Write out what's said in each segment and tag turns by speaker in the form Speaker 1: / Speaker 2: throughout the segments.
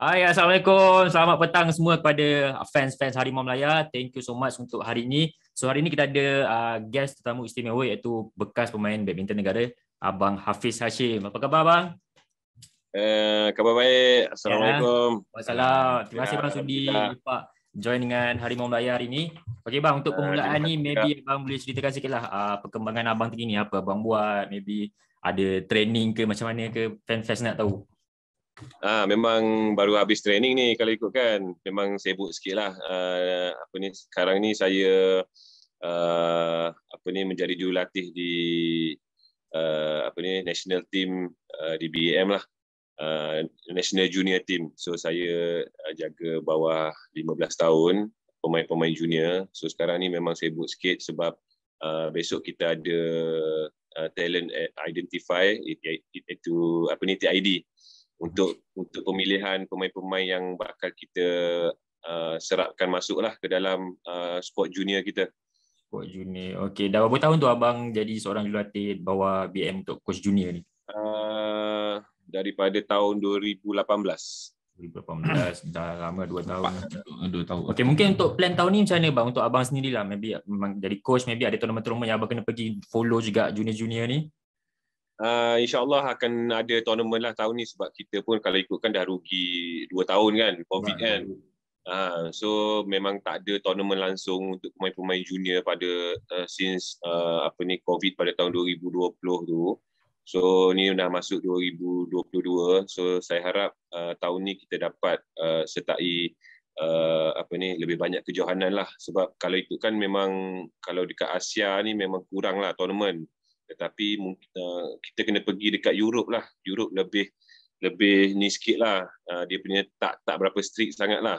Speaker 1: Hai Assalamualaikum, selamat petang semua kepada fans-fans Harimau Melaya Thank you so much untuk hari ini So hari ini kita ada uh, guest tetamu istimewa iaitu bekas pemain badminton negara Abang Hafiz Hashim, apa khabar Abang? Uh, khabar baik, Assalamualaikum ya, Waalaikumsalam, terima kasih Abang ya, Sudi ya. join dengan Harimau Melaya hari ini okey bang untuk eh, permulaan uh, ni, maybe ya. Abang boleh ceritakan sikit lah uh, Perkembangan Abang tinggi ni, apa Abang buat, maybe ada training ke macam mana ke fans-fans nak tahu Ah memang
Speaker 2: baru habis training ni kalau ikut kan memang sibuk sikitlah uh, apa ni sekarang ni saya uh, apa ni menjadi jurulatih di uh, apa ni national team uh, di BAM lah uh, national junior team so saya uh, jaga bawah 15 tahun pemain-pemain junior so sekarang ni memang sibuk sikit sebab uh, besok kita ada uh, talent eh, identify itu apa ni TID untuk untuk pemilihan pemain-pemain yang bakal kita uh, serapkan masuklah ke dalam uh,
Speaker 1: sport junior kita. Squad junior. Okey, dah berapa tahun tu abang jadi seorang jurulatih bawa BM untuk coach junior ni? Uh, daripada tahun 2018. 2018 dah lama 2 tahun. Lah. Dua tahun. Okey, mungkin untuk plan tahun ni macam mana bang untuk abang sendirilah maybe memang jadi coach maybe ada tournament-tournament yang abang kena pergi follow juga junior-junior ni
Speaker 2: uh, insyaAllah akan ada tournament lah tahun ni sebab kita pun kalau ikutkan dah rugi 2 tahun kan COVID right. kan uh, so memang tak ada tournament langsung untuk pemain-pemain junior pada uh, since uh, apa ni COVID pada tahun 2020 tu so ni dah masuk 2022 so saya harap uh, tahun ni kita dapat uh, sertai Uh, apa ni lebih banyak kejohanan lah sebab kalau itu kan memang kalau dekat Asia ni memang kurang lah tournament tetapi eh, kita kena pergi dekat Europe lah. Europe lebih lebih ni sikit lah. Eh, dia punya tak tak berapa strict sangat lah.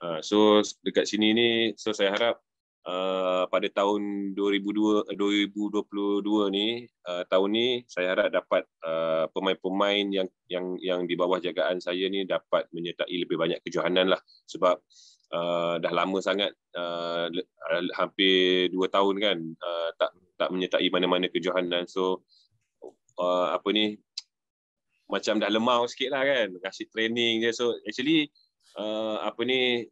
Speaker 2: Eh, so dekat sini ni, so saya harap uh, pada tahun 2002, 2022 ni, uh, tahun ni saya harap dapat uh, pemain-pemain yang yang yang di bawah jagaan saya ni dapat menyertai lebih banyak kejohanan lah. Sebab Uh, dah lama sangat uh, uh hampir 2 tahun kan uh, tak tak menyertai mana-mana kejohanan so uh, apa ni macam dah lemau sikitlah kan kasih training je so actually uh, apa ni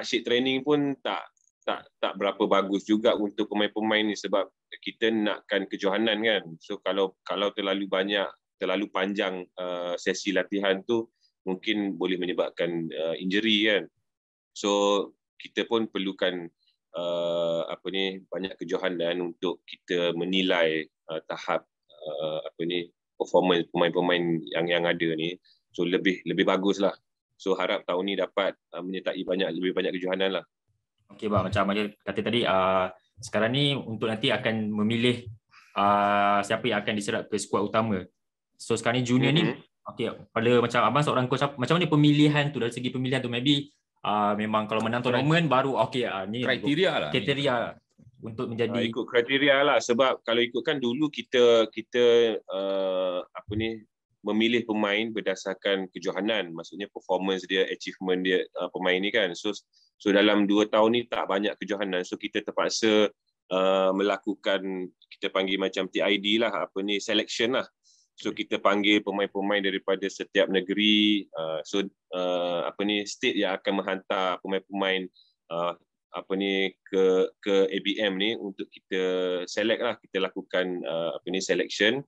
Speaker 2: asyik training pun tak tak tak berapa bagus juga untuk pemain-pemain ni sebab kita nakkan kejohanan kan so kalau kalau terlalu banyak terlalu panjang uh, sesi latihan tu mungkin boleh menyebabkan uh, injury kan So kita pun perlukan uh, apa ni banyak kejohanan untuk kita menilai uh, tahap uh, apa ni performance pemain-pemain yang yang ada ni. So lebih lebih bagus lah
Speaker 1: So harap tahun ni dapat uh, menyertai banyak lebih banyak kejohanan lah. Okay, bang macam mana kata tadi uh, sekarang ni untuk nanti akan memilih uh, siapa yang akan diserap ke skuad utama. So sekarang ni junior mm-hmm. ni mhm. okey pada macam abang seorang coach macam mana pemilihan tu dari segi pemilihan tu maybe uh, memang kalau menang tournament baru okey uh, ni kriteria lah kriteria ni. untuk menjadi uh,
Speaker 2: ikut kriteria lah sebab kalau ikutkan dulu kita kita uh, apa ni memilih pemain berdasarkan kejohanan maksudnya performance dia achievement dia uh, pemain ni kan so so dalam 2 tahun ni tak banyak kejohanan so kita terpaksa uh, melakukan kita panggil macam TID lah apa ni selection lah So kita panggil pemain-pemain daripada setiap negeri. Uh, so uh, apa ni state yang akan menghantar pemain-pemain uh, apa ni ke ke ABM ni untuk kita select lah kita lakukan uh, apa ni selection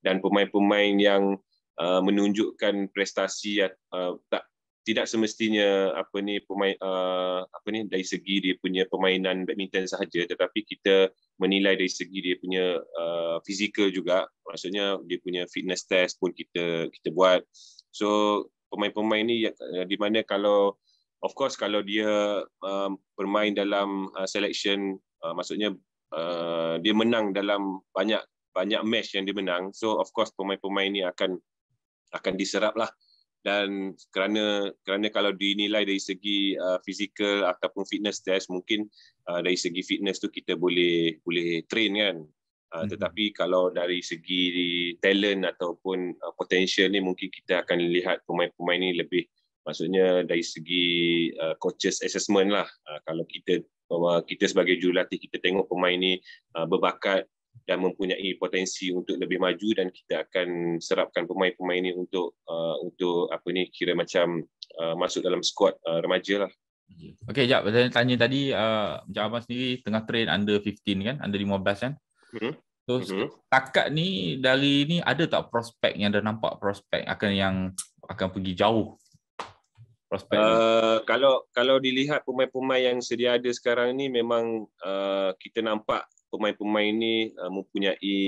Speaker 2: dan pemain-pemain yang uh, menunjukkan prestasi uh, tak tidak semestinya apa ni pemain uh, apa ni dari segi dia punya permainan badminton sahaja tetapi kita menilai dari segi dia punya uh, fizikal juga maksudnya dia punya fitness test pun kita kita buat so pemain-pemain ni uh, di mana kalau of course kalau dia um, bermain dalam uh, selection uh, maksudnya uh, dia menang dalam banyak banyak match yang dia menang so of course pemain-pemain ni akan akan diserap lah dan kerana kerana kalau dinilai dari segi uh, fizikal ataupun fitness test mungkin uh, dari segi fitness tu kita boleh boleh train kan uh, hmm. tetapi kalau dari segi talent ataupun uh, potential ni mungkin kita akan lihat pemain-pemain ni lebih maksudnya dari segi uh, coaches assessment lah uh, kalau kita uh, kita sebagai jurulatih kita tengok pemain ni uh, berbakat dan mempunyai potensi untuk lebih maju dan kita akan serapkan pemain-pemain ini untuk uh, untuk apa ni kira macam
Speaker 3: uh, masuk dalam skuad uh, remaja lah. Okey, jap saya tanya tadi uh, macam abang sendiri tengah train under 15 kan, under 15 kan. Mm mm-hmm. mm-hmm. takat ni dari ni ada tak prospek yang dah nampak prospek akan yang akan pergi jauh prospek uh,
Speaker 2: kalau kalau dilihat pemain-pemain yang sedia ada sekarang ni memang uh, kita nampak pemain-pemain ni uh, mempunyai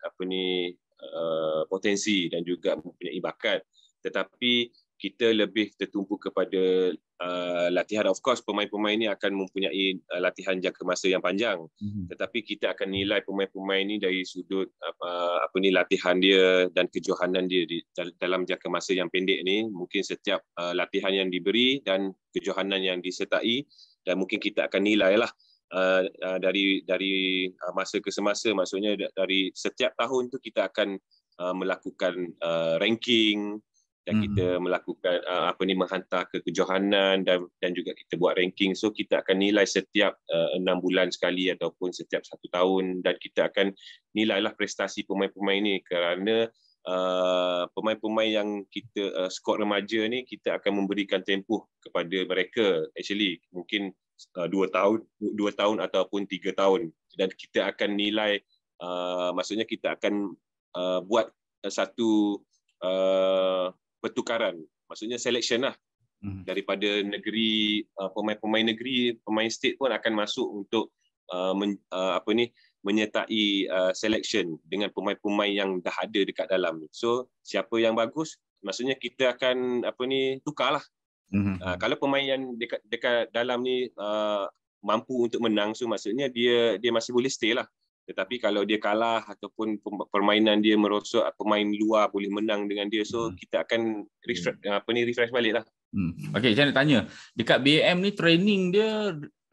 Speaker 2: apa ni uh, potensi dan juga mempunyai bakat tetapi kita lebih tertumpu kepada uh, latihan of course pemain-pemain ini akan mempunyai uh, latihan jangka masa yang panjang mm-hmm. tetapi kita akan nilai pemain-pemain ini dari sudut apa uh, apa ni latihan dia dan kejohanan dia di, dalam jangka masa yang pendek ini. mungkin setiap uh, latihan yang diberi dan kejohanan yang disertai dan mungkin kita akan nilailah uh, Eh, eh, dari dari eh, masa ke semasa maksudnya dari setiap tahun tu kita akan melakukan ranking dan hmm. kita hmm. melakukan apa ni menghantar ke kejohanan dan dan juga kita buat ranking so kita akan nilai setiap enam bulan sekali ataupun setiap satu tahun dan kita akan nilailah prestasi pemain-pemain ni kerana uh, pemain-pemain yang kita uh, skor remaja ni kita akan memberikan tempuh kepada mereka actually mungkin Uh, dua tahun dua tahun ataupun tiga tahun dan kita akan nilai uh, maksudnya kita akan uh, buat satu uh, pertukaran maksudnya selection lah hmm. daripada negeri uh, pemain-pemain uh, negeri pemain state pun akan masuk untuk uh, men, uh, apa ni menyertai uh, selection dengan pemain-pemain yang dah ada dekat dalam so siapa yang bagus maksudnya kita akan apa ni tukarlah Mm-hmm. Uh, kalau pemain yang dekat dekat dalam ni uh, mampu untuk menang so maksudnya dia dia masih boleh stay lah. Tetapi kalau dia kalah ataupun permainan dia merosot pemain luar boleh menang dengan dia so mm-hmm. kita akan refresh mm-hmm. apa ni refresh balik
Speaker 3: lah. Mm. Okay, saya nak tanya. Dekat BAM ni training dia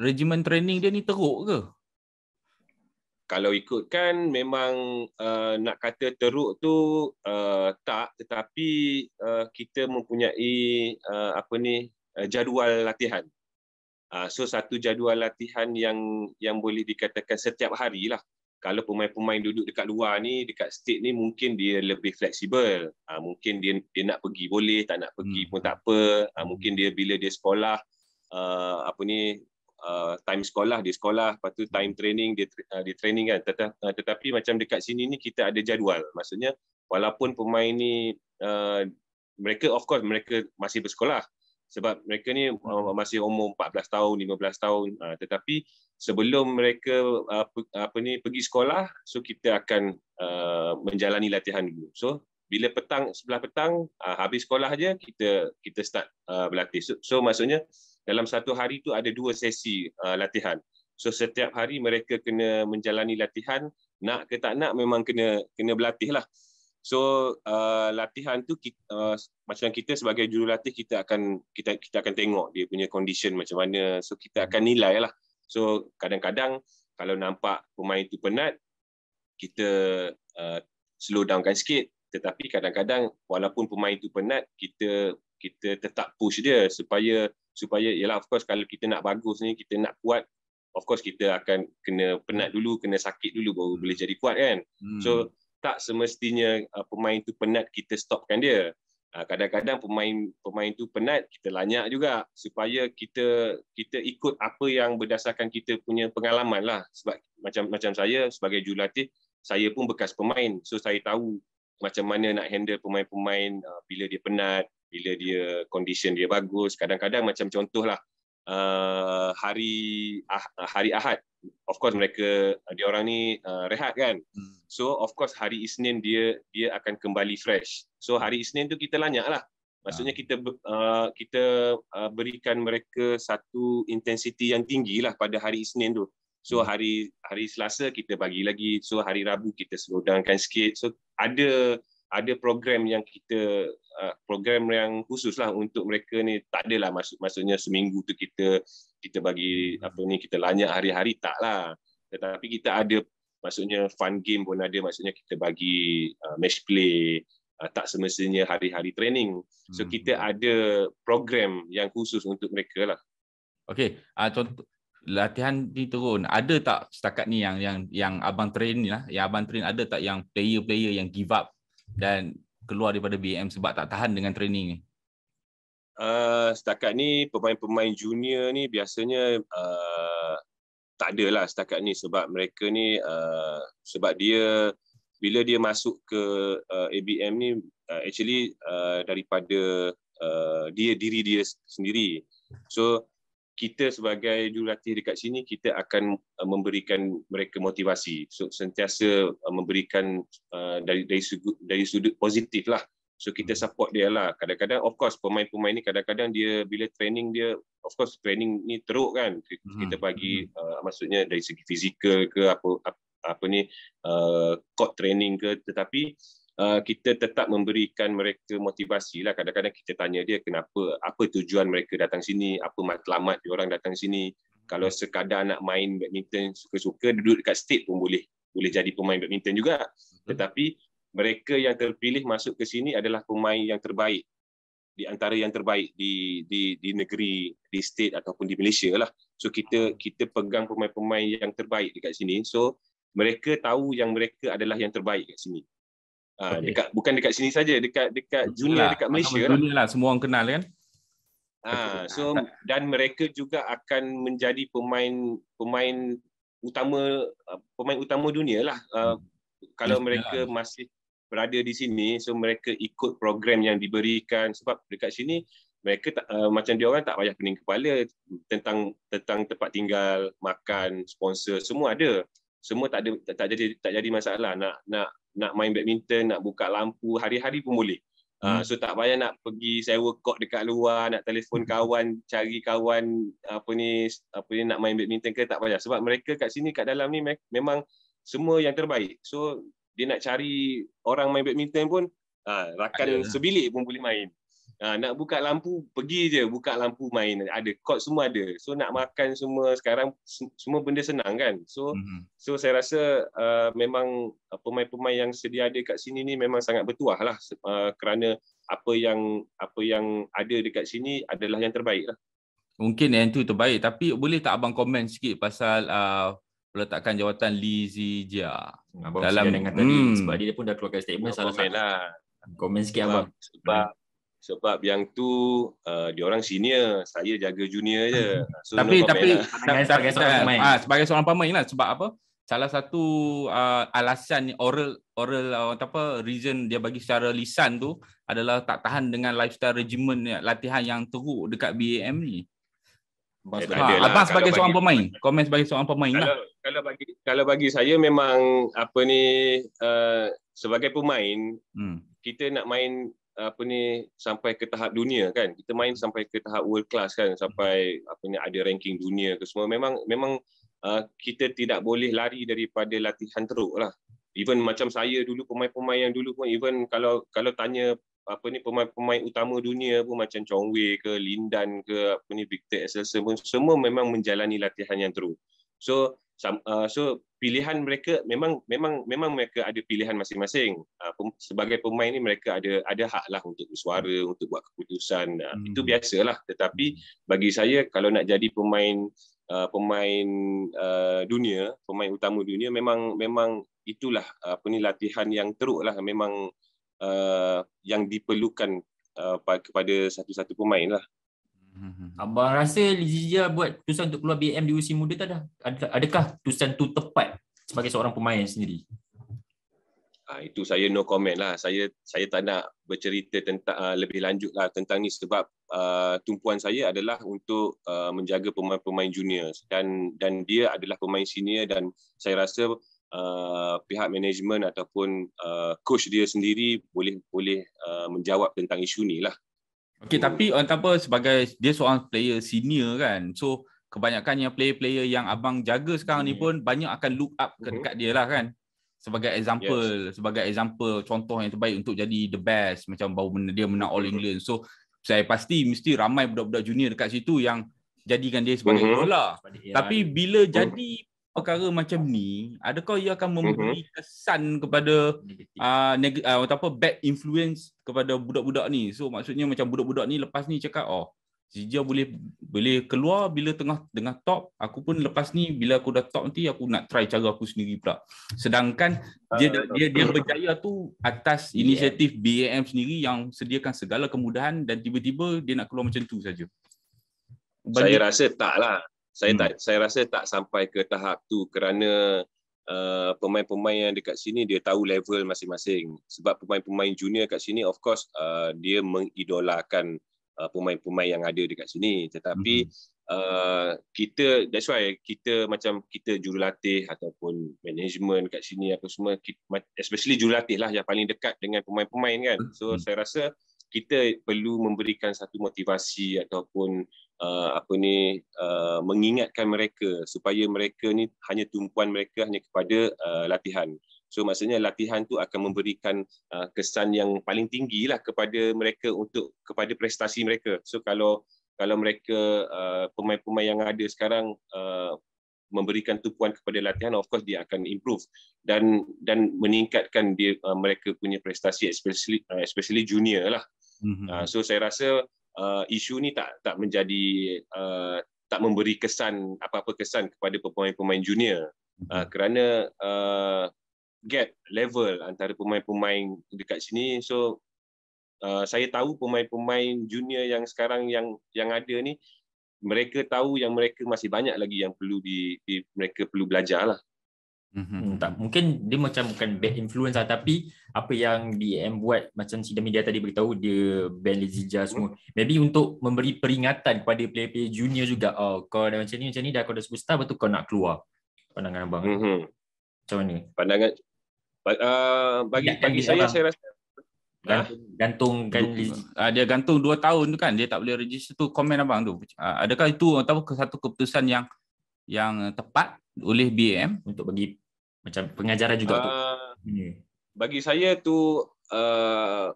Speaker 3: regimen training dia ni teruk ke?
Speaker 2: kalau ikutkan memang uh, nak kata teruk tu uh, tak tetapi uh, kita mempunyai uh, apa ni uh, jadual latihan uh, so satu jadual latihan yang yang boleh dikatakan setiap hari lah. kalau pemain-pemain duduk dekat luar ni dekat state ni mungkin dia lebih fleksibel uh, mungkin dia dia nak pergi boleh tak nak pergi hmm. pun tak apa uh, mungkin dia bila dia sekolah uh, apa ni uh, time sekolah di sekolah lepas tu time hmm. training di uh, di training kan Tetap, uh, tetapi macam dekat sini ni kita ada jadual maksudnya walaupun pemain ni uh, mereka of course mereka masih bersekolah sebab mereka ni uh, hmm. masih umur 14 tahun 15 tahun uh, tetapi sebelum mereka uh, apa ni pergi sekolah so kita akan uh, menjalani latihan dulu so bila petang sebelah petang uh, habis sekolah aja kita kita start uh, berlatih so, so maksudnya uh, dalam satu hari tu ada dua sesi uh, latihan. So setiap hari mereka kena menjalani latihan, nak ke tak nak memang kena kena berlatih lah. So uh, latihan tu kita, uh, macam kita sebagai jurulatih kita akan kita kita akan tengok dia punya condition macam mana. So kita akan nilai lah. So kadang-kadang kalau nampak pemain tu penat, kita uh, slow down kan sikit. Tetapi kadang-kadang walaupun pemain tu penat, kita kita tetap push dia supaya supaya ialah of course kalau kita nak bagus ni kita nak kuat of course kita akan kena penat dulu kena sakit dulu baru hmm. boleh jadi kuat kan hmm. so tak semestinya uh, pemain tu penat kita stopkan dia uh, kadang-kadang pemain pemain tu penat kita lanyak juga supaya kita kita ikut apa yang berdasarkan kita punya pengalaman lah sebab macam macam saya sebagai jurulatih saya pun bekas pemain so saya tahu macam mana nak handle pemain-pemain uh, bila dia penat bila dia condition dia bagus kadang-kadang macam contohlah uh, hari ah, uh, hari Ahad of course mereka uh, dia orang ni uh, rehat kan hmm. so of course hari Isnin dia dia akan kembali fresh so hari Isnin tu kita lanyaklah maksudnya ah. kita uh, kita uh, berikan mereka satu intensity yang tinggi lah pada hari Isnin tu so hmm. hari hari Selasa kita bagi lagi so hari Rabu kita slow downkan sikit so ada ada program yang kita ah, program yang khususlah untuk mereka ni tak adalah maksud maksudnya seminggu tu kita kita bagi hmm. apa ni kita lanyak hari-hari taklah tetapi kita ada maksudnya fun game pun ada maksudnya kita bagi uh, match play uh, tak semestinya hari-hari training so hmm. kita ada program yang khusus untuk mereka lah
Speaker 3: okey uh, contoh latihan ni turun ada tak setakat ni yang yang yang abang train ni lah yang abang train ada tak yang player-player yang give up dan keluar daripada BM sebab tak tahan dengan training ni?
Speaker 2: Uh, setakat ni pemain-pemain junior ni biasanya uh, tak adalah setakat ni sebab mereka ni uh, sebab dia bila dia masuk ke uh, ABM ni uh, actually uh, daripada uh, dia diri dia sendiri. So kita sebagai jurulatih dekat sini kita akan uh, memberikan mereka motivasi so, sentiasa uh, memberikan uh, dari dari sudut dari sudut positif lah so kita hmm. support dia lah kadang-kadang of course pemain-pemain ni kadang-kadang dia bila training dia of course training ni teruk kan hmm, kita bagi hmm. uh, maksudnya dari segi fizikal ke apa apa, apa ni uh, court training ke tetapi uh, Uh, kita tetap memberikan mereka motivasi lah. Kadang-kadang kita tanya dia kenapa, apa tujuan mereka datang sini, apa matlamat orang datang sini. Kalau sekadar nak main badminton suka-suka, duduk dekat state pun boleh. Boleh jadi pemain badminton juga. Hmm. Tetapi mereka yang terpilih masuk ke sini adalah pemain yang terbaik. Di antara yang terbaik di di di negeri, di state ataupun di Malaysia lah. So kita kita pegang pemain-pemain yang terbaik dekat sini. So mereka tahu yang mereka adalah yang terbaik kat sini. Ah, okay. dekat bukan dekat sini saja dekat dekat junior lah. dekat Malaysia junior kan?
Speaker 3: lah semua orang kenal kan
Speaker 2: ha, so dan mereka juga akan menjadi pemain pemain utama pemain utama dunia lah hmm. uh, kalau yes, mereka lah. masih berada di sini so mereka ikut program yang diberikan sebab dekat sini mereka tak, uh, macam dia orang tak payah pening kepala tentang tentang tempat tinggal, makan, sponsor semua ada. Semua tak ada tak, tak jadi tak jadi masalah nak nak nak main badminton, nak buka lampu, hari-hari pun boleh. Uh, so tak payah nak pergi sewa kok dekat luar, nak telefon hmm. kawan, cari kawan apa ni, apa ni nak main badminton ke tak payah. Sebab mereka kat sini kat dalam ni memang semua yang terbaik. So dia nak cari orang main badminton pun uh, rakan Adalah. sebilik pun boleh main. Ha, nak buka lampu, pergi je buka lampu main. Ada kot semua ada. So nak makan semua sekarang semua benda senang kan. So mm-hmm. so saya rasa uh, memang uh, pemain-pemain yang sedia ada kat sini ni memang sangat bertuah lah uh, kerana apa yang apa yang ada dekat
Speaker 3: sini adalah yang terbaik lah. Mungkin yang tu terbaik tapi boleh tak abang komen sikit pasal uh letakkan jawatan Lee Zijia dalam dengan tadi hmm. sebab dia pun dah keluarkan statement salah satu lah. komen sikit abang sebab sebab yang tu uh, dia orang senior saya jaga junior je so tapi no tapi lah. sebagai seorang pemain ah sebagai seorang pemain lah sebab apa salah satu uh, alasan oral oral uh, apa reason dia bagi secara lisan tu adalah tak tahan dengan lifestyle regimen ya, latihan yang teruk dekat BAM ni Abang, ha, abang sebagai seorang pemain, komen sebagai seorang pemain lah. kalau, lah.
Speaker 2: Kalau bagi, kalau bagi saya memang apa ni uh, sebagai pemain hmm. kita nak main apa ni sampai ke tahap dunia kan kita main sampai ke tahap world class kan sampai apa ni ada ranking dunia ke semua memang memang uh, kita tidak boleh lari daripada latihan teruk lah even macam saya dulu pemain-pemain yang dulu pun even kalau kalau tanya apa ni pemain-pemain utama dunia pun macam Chong Wei ke Lindan ke apa ni Victor Excelsen pun semua memang menjalani latihan yang teruk so uh, so pilihan mereka memang memang memang mereka ada pilihan masing-masing ah, sebagai pemain ni mereka ada ada hak lah untuk bersuara untuk buat keputusan ah, hmm. itu biasalah tetapi bagi saya kalau nak jadi pemain ah, pemain dunia pemain utama dunia memang memang itulah apa ni latihan yang teruk lah memang yang diperlukan kepada satu-satu pemain
Speaker 1: lah Mhm. Abang rasa Lizia buat keputusan untuk keluar BM di usia muda tak dah? Adakah keputusan tu tepat sebagai seorang pemain sendiri? Ha, itu saya
Speaker 2: no comment lah. Saya saya tak nak bercerita tentang uh, ah, lebih lanjut lah tentang ni sebab uh, tumpuan saya adalah untuk uh, menjaga pemain-pemain junior dan dan dia adalah pemain senior dan saya rasa uh, pihak management ataupun uh, coach dia sendiri boleh boleh uh, menjawab tentang isu ni lah. Okay, tapi
Speaker 3: orang apa sebagai dia seorang player senior kan. So kebanyakan yang player-player yang abang jaga sekarang ni hmm. pun banyak akan look up ke hmm. dekat dia lah kan. Sebagai example, yes. sebagai example contoh yang terbaik untuk jadi the best macam baru dia menang All hmm. England. So saya pasti mesti ramai budak-budak junior dekat situ yang jadikan dia sebagai uh-huh. Tapi bila jadi perkara macam ni adakah ia akan memberi mhm. kesan kepada uh, neg- uh, apa bad influence kepada budak-budak ni so maksudnya macam budak-budak ni lepas ni cakap oh Zija boleh boleh keluar bila tengah tengah top aku pun lepas ni bila aku dah top nanti aku nak try cara aku sendiri pula sedangkan dia uh, dia dia berjaya tu atas inisiatif BAM sendiri yang sediakan segala kemudahan dan tiba-tiba dia nak keluar macam tu saja saya rasa
Speaker 2: taklah saya hmm. tak
Speaker 3: saya rasa tak sampai ke
Speaker 2: tahap tu kerana uh, pemain-pemain yang dekat sini dia tahu level masing-masing sebab pemain-pemain junior kat sini of course uh, dia mengidolakan uh, pemain-pemain yang ada dekat sini tetapi hmm. uh, kita that's why kita macam kita jurulatih ataupun management kat sini apa semua kita, especially jurulatih lah yang paling dekat dengan pemain-pemain kan so hmm. saya rasa kita perlu memberikan satu motivasi ataupun Uh, apa ni uh, mengingatkan mereka supaya mereka ni hanya tumpuan mereka hanya kepada uh, latihan. So maksudnya latihan tu akan memberikan kesan yang paling tinggi lah kepada mereka untuk kepada prestasi mereka. So kalau kalau mereka pemain-pemain yang ada sekarang memberikan tumpuan kepada latihan, of course dia akan improve dan dan meningkatkan dia mereka punya prestasi especially especially junior lah. Mm-hmm. so saya rasa uh, isu ni tak tak menjadi uh, tak memberi kesan apa-apa kesan kepada pemain-pemain junior mhm. uh, kerana uh, gap level antara pemain-pemain dekat sini so uh, saya tahu pemain-pemain junior yang sekarang yang yang ada ni mereka tahu yang mereka masih banyak lagi yang perlu di, di mereka
Speaker 1: perlu belajar lah Mm-hmm. Tak, mhm. mungkin dia macam bukan bad influence lah tapi apa yang BM buat macam si media tadi beritahu dia ban Lizija semua. Maybe untuk memberi peringatan kepada player-player junior juga. Oh, kau dah macam ni macam ni dah kau dah superstar betul kau nak keluar. Pandangan abang. Mm mm-hmm. Macam mana? Pandangan uh, bagi Dan bagi saya
Speaker 3: lah. saya rasa gantung kan ah, dia gantung 2 tahun tu kan dia tak boleh register tu komen abang tu ah, adakah itu atau satu keputusan yang yang tepat
Speaker 1: oleh BAM untuk bagi macam pengajaran juga uh,
Speaker 2: ah, tu. Bagi saya tu uh,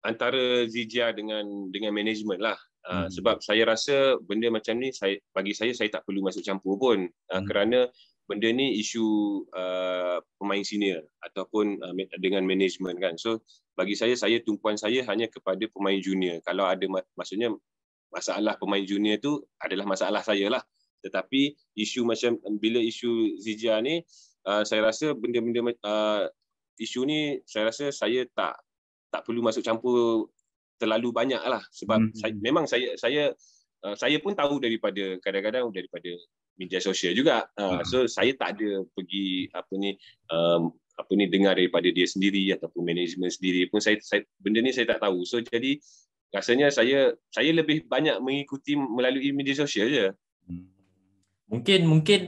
Speaker 2: antara Zijia dengan dengan management lah. Uh, hmm. Sebab saya rasa benda macam ni saya bagi saya saya tak perlu masuk campur pun uh, hmm. kerana benda ni isu uh, pemain senior ataupun uh, dengan management kan. So bagi saya saya tumpuan saya hanya kepada pemain junior. Kalau ada maksudnya masalah pemain junior tu adalah masalah saya lah tetapi isu macam bila isu Zija ni uh, saya rasa benda-benda uh, isu ni saya rasa saya tak tak perlu masuk campur terlalu banyak lah sebab hmm. saya, memang saya saya uh, saya pun tahu daripada kadang-kadang daripada media sosial juga uh, so saya tak ada pergi apa ni um, apa ni dengar daripada dia sendiri ataupun management sendiri pun saya, saya benda ni saya tak tahu so jadi rasanya saya saya lebih banyak
Speaker 1: mengikuti melalui media sosial je hmm mungkin mungkin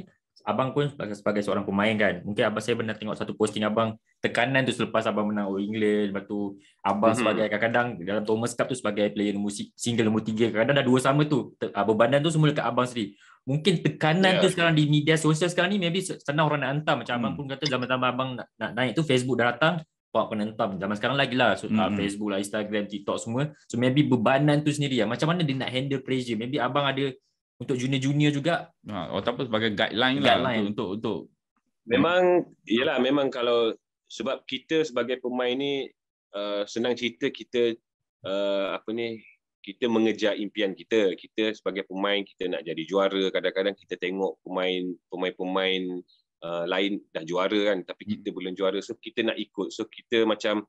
Speaker 1: abang pun sebagai, seorang pemain kan mungkin abang saya pernah tengok satu posting abang tekanan tu selepas abang menang All England lepas tu abang mm-hmm. sebagai kadang-kadang dalam Thomas Cup tu sebagai player nombor single nombor tiga kadang-kadang dah dua sama tu ah, berbanding tu semua dekat abang sendiri mungkin tekanan yeah. tu ya. sekarang di media sosial sekarang ni maybe senang orang nak hantar macam mm. abang hmm. pun kata zaman-zaman abang nak, nak naik tu Facebook dah datang buat penentang zaman sekarang lagi lah so, mm-hmm. Facebook lah Instagram TikTok semua so maybe bebanan tu sendiri lah macam mana dia nak handle pressure maybe abang ada untuk junior-junior juga ha ataupun sebagai guideline, lah guideline. lah untuk, untuk untuk
Speaker 2: memang yalah memang kalau sebab kita sebagai pemain ni uh, senang cerita kita uh, apa ni kita mengejar impian kita kita sebagai pemain kita nak jadi juara kadang-kadang kita tengok pemain pemain-pemain uh, lain dah juara kan tapi hmm. kita belum juara so kita nak ikut so kita macam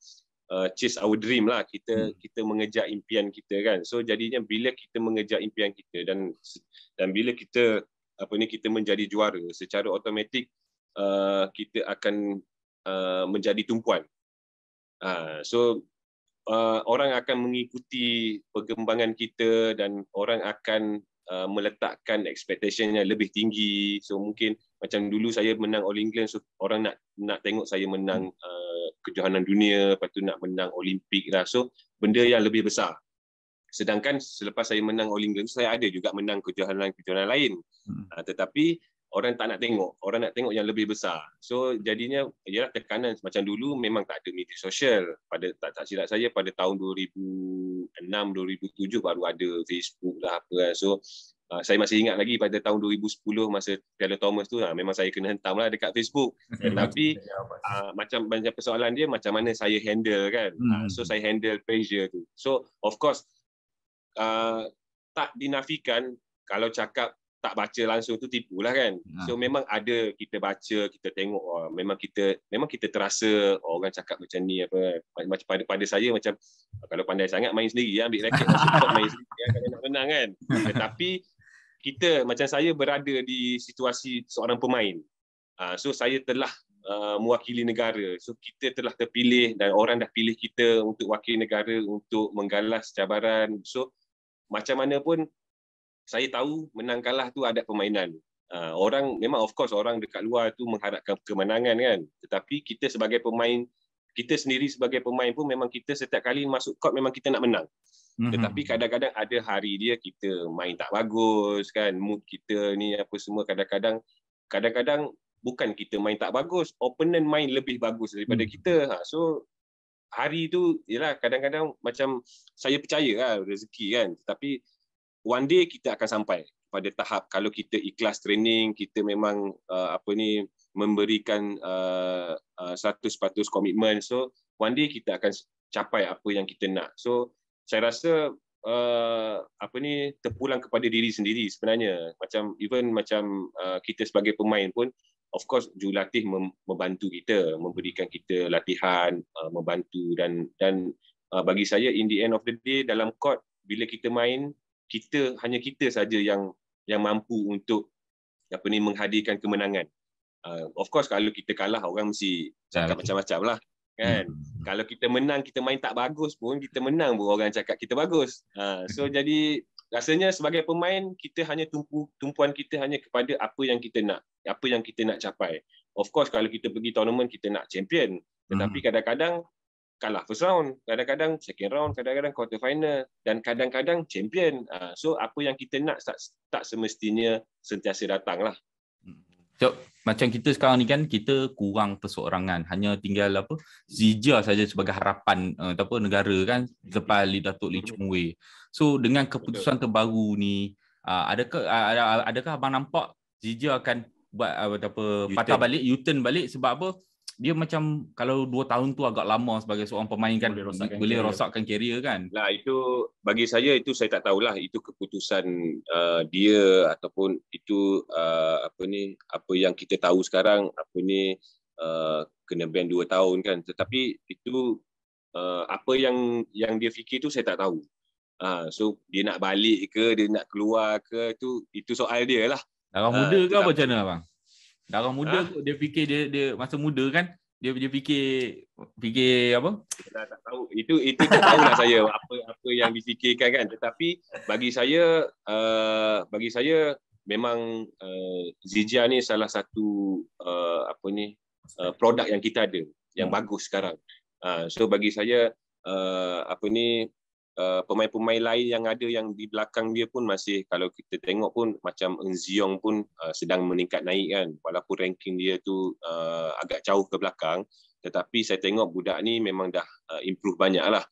Speaker 2: uh, chase our dream lah kita hmm. kita mengejar impian kita kan so jadinya bila kita mengejar impian kita dan dan bila kita apa ni kita menjadi juara secara automatik uh, kita akan uh, menjadi tumpuan uh, so uh, orang akan mengikuti perkembangan kita dan orang akan Uh, meletakkan expectation yang lebih tinggi so mungkin macam dulu saya menang all england so orang nak nak tengok saya menang hmm. Uh, kejohanan dunia, lepas tu nak menang Olimpik lah. So, benda yang lebih besar. Sedangkan selepas saya menang Olimpik, saya ada juga menang kejohanan-kejohanan lain. Hmm. Uh, tetapi, orang tak nak tengok. Orang nak tengok yang lebih besar. So, jadinya, ialah tekanan macam dulu memang tak ada media sosial. Pada, tak, tak silap saya, pada tahun 2006-2007 baru ada Facebook lah apa. Kan. So, Ha, saya masih ingat lagi pada tahun 2010 masa Piala Thomas tu ha, memang saya kena hentam lah dekat Facebook tetapi ya, ha, macam banyak persoalan dia macam mana saya handle kan ha, hmm. so saya handle pressure tu so of course uh, tak dinafikan kalau cakap tak baca langsung tu tipulah kan so memang ada kita baca kita tengok oh, memang kita memang kita terasa oh, orang cakap macam ni apa macam pada pada saya macam kalau pandai sangat main sendiri ya ambil racket masuk main sendiri ya kan nak menang kan tetapi kita macam saya berada di situasi seorang pemain. Uh, so saya telah Uh, mewakili negara. So kita telah terpilih dan orang dah pilih kita untuk wakil negara untuk menggalas cabaran. So macam mana pun saya tahu menang kalah tu ada permainan. Uh, orang memang of course orang dekat luar tu mengharapkan kemenangan kan. Tetapi kita sebagai pemain kita sendiri sebagai pemain pun memang kita setiap kali masuk court memang kita nak menang. Mhm. Tetapi kadang-kadang ada hari dia kita main tak bagus kan, mood kita ni apa semua kadang-kadang kadang-kadang bukan kita main tak bagus, opponent main lebih bagus daripada hmm. kita. Ha, so hari tu ialah kadang-kadang macam saya percaya lah rezeki kan tapi one day kita akan sampai pada tahap kalau kita ikhlas training kita memang uh, apa ni memberikan uh, uh, 100% komitmen so one day kita akan capai apa yang kita nak so saya rasa uh, apa ni terpulang kepada diri sendiri sebenarnya macam even macam uh, kita sebagai pemain pun of course jurulatih mem- membantu kita memberikan kita latihan uh, membantu dan dan uh, bagi saya in the end of the day dalam court bila kita main kita hanya kita saja yang yang mampu untuk apa ni menghadirkan kemenangan uh, of course kalau kita kalah orang mesti cakap macam-macam lah kan hmm. kalau kita menang kita main tak bagus pun kita menang pun orang cakap kita bagus ha, so hmm. jadi rasanya sebagai pemain kita hanya tumpu tumpuan kita hanya kepada apa yang kita nak apa yang kita nak capai of course kalau kita pergi tournament kita nak champion tetapi hmm. kadang-kadang kalah first round kadang-kadang second round kadang-kadang quarter final dan kadang-kadang champion ha, so apa yang kita nak tak semestinya sentiasa datang lah
Speaker 3: So, macam kita sekarang ni kan kita kurang perseorangan hanya tinggal apa Zija saja sebagai harapan uh, apa negara kan selepas Li Datuk Li Chong Wei. So dengan keputusan terbaru ni uh, adakah uh, adakah abang nampak Zija akan buat uh, apa apa patah balik U-turn balik sebab apa dia macam kalau dua tahun tu agak lama sebagai seorang pemain kan boleh rosakkan, boleh career. rosakkan career kan. Lah itu
Speaker 2: bagi saya itu saya tak tahulah itu keputusan uh, dia ataupun itu uh, apa ni apa yang kita tahu sekarang apa ni uh, kena ban 2 tahun kan tetapi itu uh, apa yang yang dia fikir tu saya tak tahu. Uh, so dia nak balik ke
Speaker 3: dia nak keluar ke tu itu soal dia lah. Darah muda uh, ke apa macam mana abang? Darah muda ha? kot dia fikir dia dia masa muda kan dia dia fikir fikir apa?
Speaker 2: Tak, tak tahu. Itu itu tak tahu lah saya apa apa yang difikirkan
Speaker 3: kan. Tetapi bagi saya
Speaker 2: uh, bagi saya memang uh, eh, Zijia ni salah satu uh, apa ni uh, produk yang kita ada yang hmm. bagus sekarang. Uh, so bagi saya uh, apa ni Uh, pemain-pemain lain yang ada yang di belakang dia pun masih kalau kita tengok pun macam Enziong pun uh, sedang meningkat naik kan walaupun ranking dia tu uh, agak jauh ke belakang tetapi saya tengok budak ni memang dah uh, improve banyak lah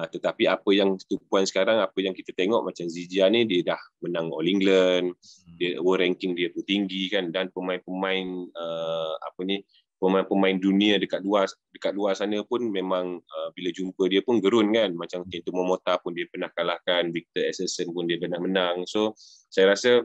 Speaker 2: uh, tetapi apa yang tu sekarang apa yang kita tengok macam Zijia ni dia dah menang All England hmm. dia, world ranking dia pun tinggi kan dan pemain-pemain uh, apa ni pemain-pemain dunia dekat luar dekat luar sana pun memang uh, bila jumpa dia pun gerun kan macam Kento Momota pun dia pernah kalahkan Victor assassin pun dia pernah menang so saya rasa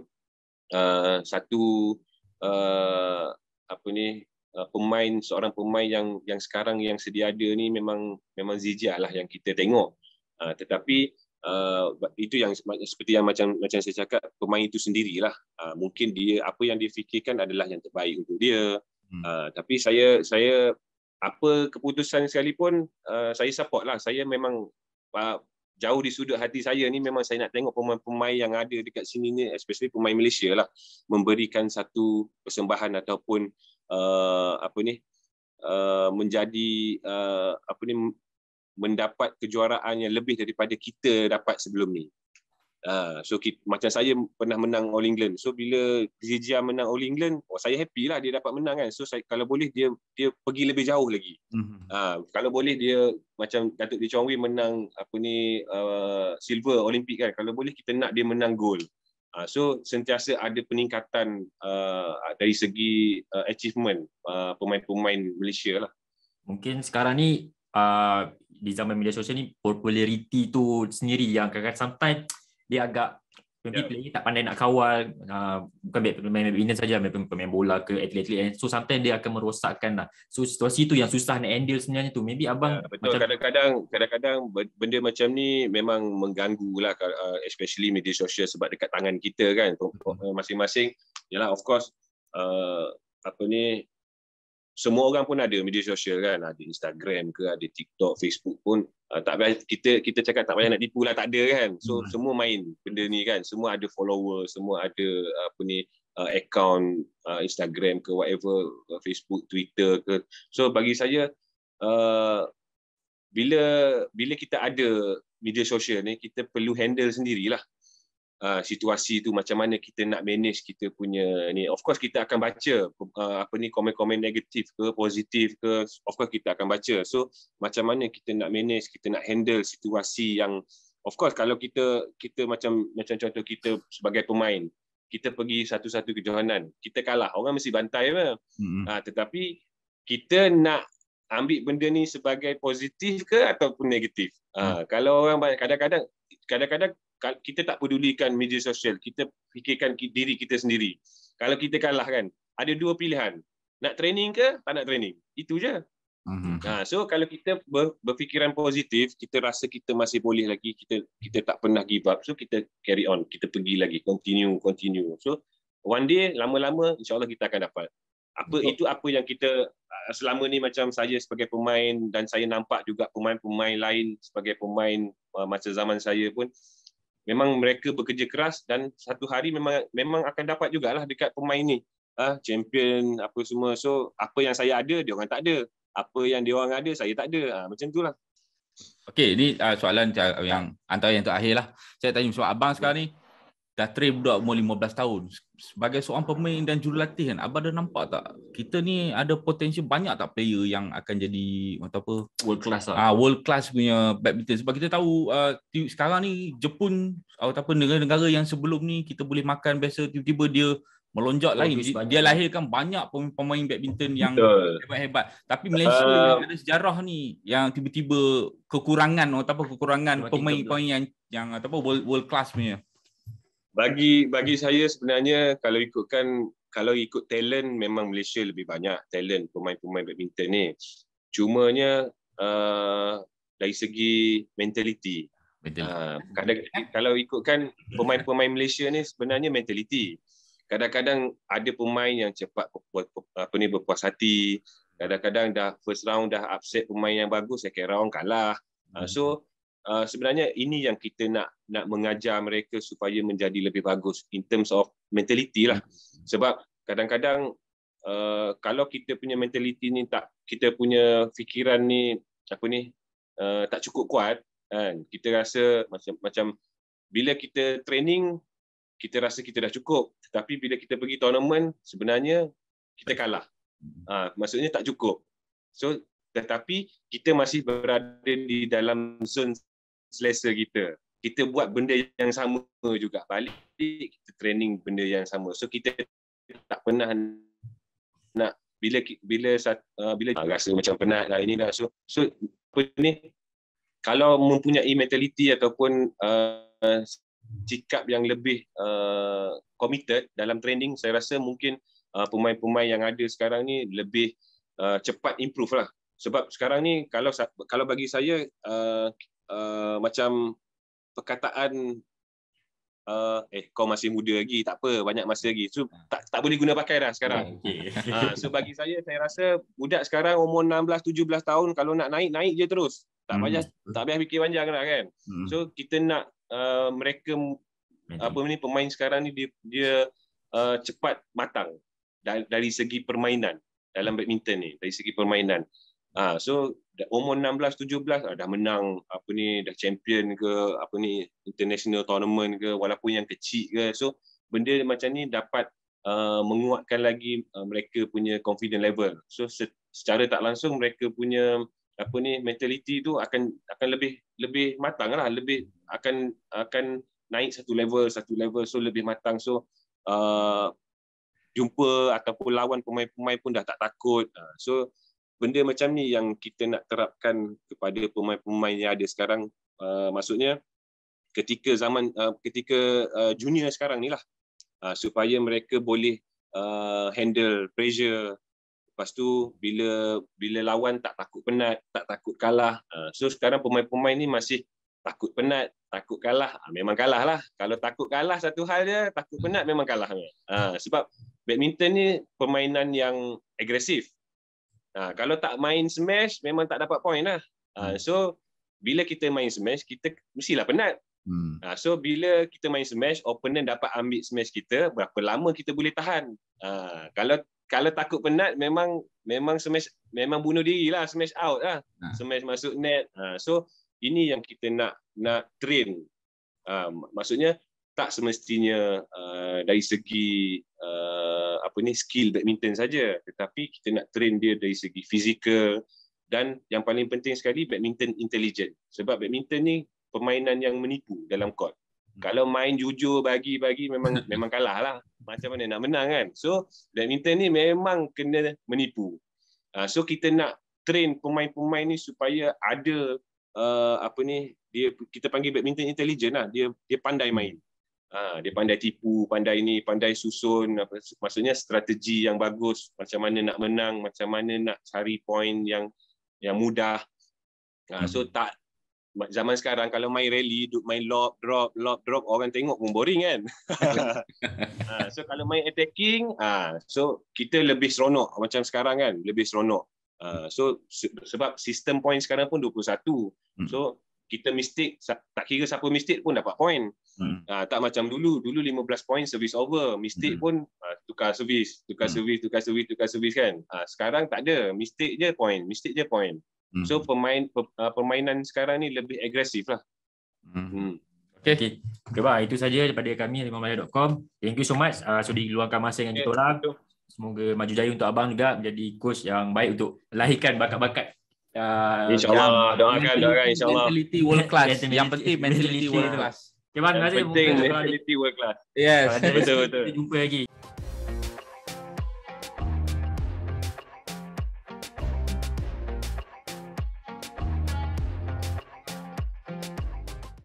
Speaker 2: uh, satu uh, apa ni uh, pemain seorang pemain yang yang sekarang yang sedia ada ni memang memang zijah lah yang kita tengok uh, tetapi Uh, itu yang seperti yang macam macam saya cakap pemain itu sendirilah uh, mungkin dia apa yang dia fikirkan adalah yang terbaik untuk dia Uh, tapi saya saya apa keputusan sekalipun uh, saya support lah. Saya memang uh, jauh di sudut hati saya ni memang saya nak tengok pemain-pemain yang ada dekat sini ni especially pemain Malaysia lah memberikan satu persembahan ataupun uh, apa ni uh, menjadi uh, apa ni mendapat kejuaraan yang lebih daripada kita dapat sebelum ni Ha, so kita, macam saya pernah menang All England. So bila Zijia menang All England, oh, saya happy lah dia dapat menang kan. So saya, kalau boleh dia dia pergi lebih jauh lagi. Mm-hmm. Uh, kalau boleh dia macam Datuk di Chong Wei menang apa ni uh, silver Olympic kan. Kalau boleh kita nak dia menang gold. Uh, so sentiasa ada peningkatan uh, dari segi uh,
Speaker 1: achievement uh, pemain-pemain Malaysia lah. Mungkin sekarang ni uh, di zaman media sosial ni populariti tu sendiri yang kadang-kadang sometimes dia agak Pemain yeah. player tak pandai nak kawal uh, Bukan pemain badminton saja Pemain pemain bola ke atlet-atlet eh. So sometimes dia akan merosakkan lah So situasi tu yang susah nak handle sebenarnya tu Maybe abang yeah, Betul macam
Speaker 2: kadang-kadang Kadang-kadang benda macam ni Memang mengganggu lah ah, Especially media sosial Sebab dekat tangan kita kan Masing-masing Yalah of course uh, Apa ni Semua orang pun ada media sosial kan Ada Instagram ke Ada TikTok, Facebook pun Ah, tak payah kita kita cakap tak payah nak tipu lah tak ada kan so hmm. semua main benda ni kan semua ada follower semua ada apa ni uh, account uh, Instagram ke whatever uh, Facebook Twitter ke so bagi saya uh, bila bila kita ada media sosial ni kita perlu handle sendirilah Uh, situasi tu macam mana kita nak manage kita punya ni of course kita akan baca uh, apa ni komen-komen negatif ke positif ke of course kita akan baca so macam mana kita nak manage kita nak handle situasi yang of course kalau kita kita macam macam contoh kita sebagai pemain kita pergi satu-satu kejohanan kita kalah orang mesti bantai apa hmm. uh, tetapi kita nak ambil benda ni sebagai positif ke ataupun negatif hmm. uh, kalau orang kadang-kadang kadang-kadang kita tak pedulikan media sosial, kita fikirkan diri kita sendiri. Kalau kita kalah kan, ada dua pilihan. Nak training ke tak nak training? Itu je. Mm-hmm. Nah, ha, so kalau kita ber, berfikiran positif, kita rasa kita masih boleh lagi, kita kita tak pernah give up. So kita carry on, kita pergi lagi, continue, continue. So one day lama-lama insya-Allah kita akan dapat. Apa Betul. itu apa yang kita ah, selama ni macam saya sebagai pemain dan saya nampak juga pemain-pemain lain sebagai pemain uh, masa zaman saya pun memang mereka bekerja keras dan satu hari memang memang akan dapat jugalah dekat pemain ni ah champion apa semua so apa yang saya ada dia orang tak ada apa yang dia orang ada saya tak ada ah macam itulah
Speaker 3: Okey, ni uh, ah, soalan yang antara yang terakhir lah. Saya tanya sebab abang sekarang ni, dah train budak umur 15 tahun sebagai seorang pemain dan jurulatih kan abang ada nampak tak kita ni ada potensi banyak tak player yang akan jadi atau apa world class lah. ah uh, world class punya badminton sebab kita tahu uh, sekarang ni Jepun ah, atau apa negara-negara yang sebelum ni kita boleh makan biasa tiba-tiba dia melonjak lain dia, dia lahirkan banyak pemain pemain badminton yang hebat-hebat tapi Malaysia uh, ada sejarah ni yang tiba-tiba kekurangan atau apa kekurangan pemain-pemain yang yang apa world, world class punya
Speaker 2: bagi bagi saya sebenarnya kalau ikutkan kalau ikut talent memang Malaysia lebih banyak talent pemain-pemain badminton ni. Cumanya uh, dari segi mentality. Ah, kadang, kalau ikutkan pemain-pemain Malaysia ni sebenarnya mentality. Kadang-kadang ada pemain yang cepat apa ni berpuas hati. Kadang-kadang dah first round dah upset pemain yang bagus, second round kalah. Ah, so Ah, sebenarnya ini yang kita nak nak mengajar mereka supaya menjadi lebih bagus in terms of mentality lah. Sebab kadang-kadang uh, kalau kita punya mentality ni tak kita punya fikiran ni apa ni uh, tak cukup kuat kan kita rasa macam macam bila kita training kita rasa kita dah cukup tapi bila kita pergi tournament sebenarnya kita kalah ha, maksudnya tak cukup so tetapi kita masih berada di dalam zone selesa kita kita buat benda yang sama juga balik kita training benda yang sama so kita tak pernah nak bila bila uh, bila ha, rasa macam penat lah ini dah so so apa ni kalau mempunyai mentaliti ataupun uh, sikap yang lebih uh, committed dalam training saya rasa mungkin uh, pemain-pemain yang ada sekarang ni lebih uh, cepat improve lah sebab sekarang ni kalau kalau bagi saya uh, Uh, macam perkataan uh, eh kau masih muda lagi tak apa banyak masa lagi so ah. tak tak boleh guna pakai dah sekarang ah, okay. uh, ah, so bagi saya saya rasa budak sekarang umur 16 17 tahun kalau nak naik naik je terus tak hmm. payah hmm. tak payah fikir panjang lah kan hmm. so kita nak uh, mereka apa ni pemain sekarang ni dia dia uh, cepat matang dari, dari segi permainan dalam badminton ni dari segi permainan Ha, ah so umur 16 17 dah menang apa ni dah champion ke apa ni international tournament ke walaupun yang kecil ke so benda macam ni dapat uh, menguatkan lagi uh, mereka punya confident level. So secara tak langsung mereka punya apa ni mentality tu akan akan lebih lebih matang lah lebih akan akan naik satu level satu level so lebih matang so uh, jumpa ataupun lawan pemain-pemain pun dah tak takut uh, so benda macam ni yang kita nak terapkan kepada pemain-pemain yang ada sekarang uh, maksudnya ketika zaman uh, ketika uh, junior sekarang ni lah uh, supaya mereka boleh uh, handle pressure lepas tu bila bila lawan tak takut penat tak takut kalah uh, so sekarang pemain-pemain ni masih takut penat takut kalah uh, memang kalah lah kalau takut kalah satu hal dia takut penat memang kalah uh, sebab badminton ni permainan yang agresif Ha, kalau tak main smash, memang tak dapat point lah. Ha, hmm. so, bila kita main smash, kita mestilah penat. Hmm. Ha, so, bila kita main smash, opponent dapat ambil smash kita, berapa lama kita boleh tahan. Ha, kalau kalau takut penat, memang memang smash memang bunuh diri lah, smash out lah. Ha. Smash masuk net. Ha, so, ini yang kita nak nak train. Ha, maksudnya, tak semestinya uh, dari segi uh, apa ni skill badminton saja tetapi kita nak train dia dari segi fizikal dan yang paling penting sekali badminton intelligent sebab badminton ni permainan yang menipu dalam court hmm. kalau main jujur bagi-bagi memang memang kalah lah macam mana nak menang kan so badminton ni memang kena menipu uh, so kita nak train pemain-pemain ni supaya ada uh, apa ni dia kita panggil badminton intelligent lah dia dia pandai hmm. main Ha, dia pandai tipu, pandai ini, pandai susun. Apa, maksudnya strategi yang bagus. Macam mana nak menang, macam mana nak cari poin yang yang mudah. Ha, so hmm. tak zaman sekarang kalau main rally, duk main lob, drop, lob, drop, orang tengok pun boring kan. ha, so kalau main attacking, ha, so kita lebih seronok macam sekarang kan, lebih seronok. Ha, so sebab sistem point sekarang pun 21. Hmm. So kita mistik tak kira siapa mistik pun dapat poin. Hmm. Uh, tak macam dulu, dulu 15 poin service over, mistik hmm. pun uh, tukar servis, tukar hmm. servis, tukar servis, tukar servis kan. Uh, sekarang tak ada, mistake je poin, mistik je poin. Hmm. So pemain per, uh, permainan
Speaker 1: sekarang ni lebih agresif lah. Hmm. hmm. Okay. okay. Okay, itu saja daripada kami limamaya.com. mamaya.com. Thank you so much uh, sudi so luangkan masa dengan kita orang. Semoga maju jaya untuk abang juga menjadi coach yang baik untuk lahirkan bakat-bakat uh, insyaallah doakan doakan insyaallah mentality world class yang penting mentality world class Terima kasih. Penting, mentality world class. Yes. Betul-betul. Kita jumpa lagi.